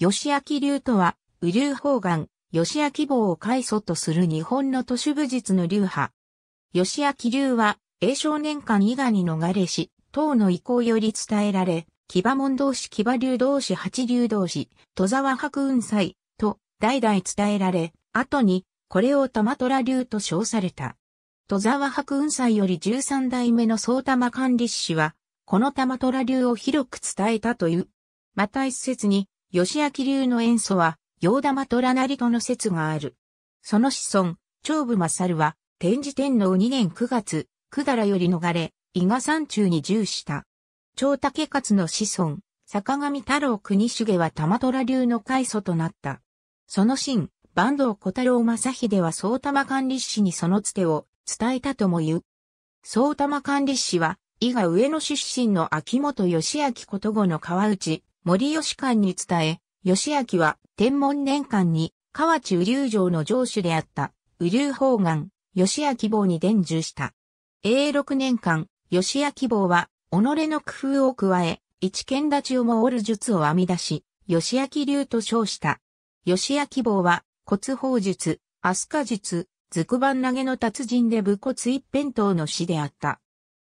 吉明流とは、雨流方眼、吉明望を開祖とする日本の都市武術の流派。吉明流は、永少年間伊賀に逃れし、党の意向より伝えられ、騎馬門同士騎馬流同士八流同士、戸沢白雲祭、と代々伝えられ、後に、これを玉虎流と称された。戸沢白雲祭より十三代目の総玉管理士は、この玉虎流を広く伝えたという。また一説に、吉明流の塩素は、洋玉虎なりとの説がある。その子孫、長部勝は、天智天皇2年9月、だらより逃れ、伊賀山中に従した。長竹勝の子孫、坂上太郎国重は玉虎流の開祖となった。その神、坂東小太郎正秀は総玉管理士にそのつてを伝えたとも言う。総玉管理士は、伊賀上野出身の秋元義明こと後の川内、森吉官に伝え、吉明は天文年間に河内雨流城の城主であった雨流方眼、吉明坊に伝授した。永禄年間、吉明坊は己の工夫を加え、一剣立ちをも折る術を編み出し、吉明流と称した。吉明坊は、骨砲術、飛鳥術、俗番投げの達人で武骨一辺倒の師であった。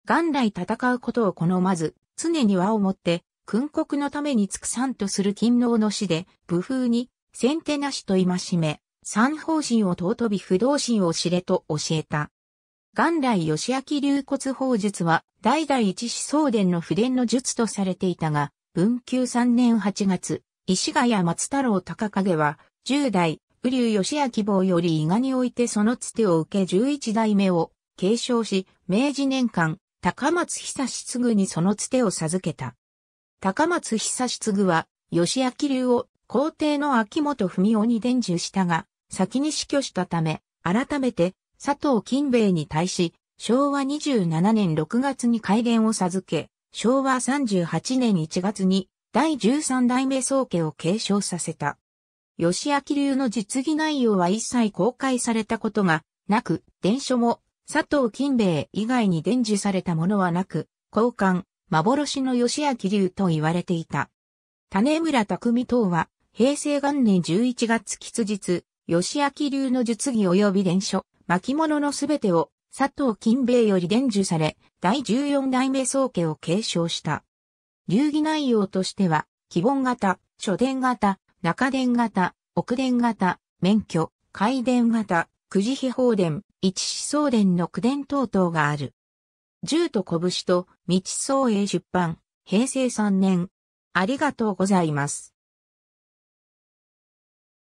元来戦うことを好まず、常に輪を持って、訓国のために尽くさんとする勤労の死で、武風に、先手なしと戒め、三方針を尊び不動心を知れと教えた。元来吉明流骨法術は、代々一子相伝の不伝の術とされていたが、文久三年八月、石ヶ谷松太郎高影は、十代、雨竜吉明坊より伊賀においてそのつてを受け十一代目を継承し、明治年間、高松久しすぐにそのつてを授けた。高松久次は、吉明流を皇帝の秋元文夫に伝授したが、先に死去したため、改めて佐藤金兵衛に対し、昭和27年6月に改元を授け、昭和38年1月に第13代目宗家を継承させた。吉明流の実技内容は一切公開されたことがなく、伝書も佐藤金兵衛以外に伝授されたものはなく、交換、幻の吉明流と言われていた。種村匠等は、平成元年11月吉日、吉明流の術儀及び伝書、巻物のすべてを、佐藤金兵衛より伝授され、第14代目宗家を継承した。流儀内容としては、基本型、書伝型、中伝型、奥伝型、免許、改伝型、九字秘法伝、一思想伝の九伝等々がある。銃と拳と未知創営出版、平成3年。ありがとうございます。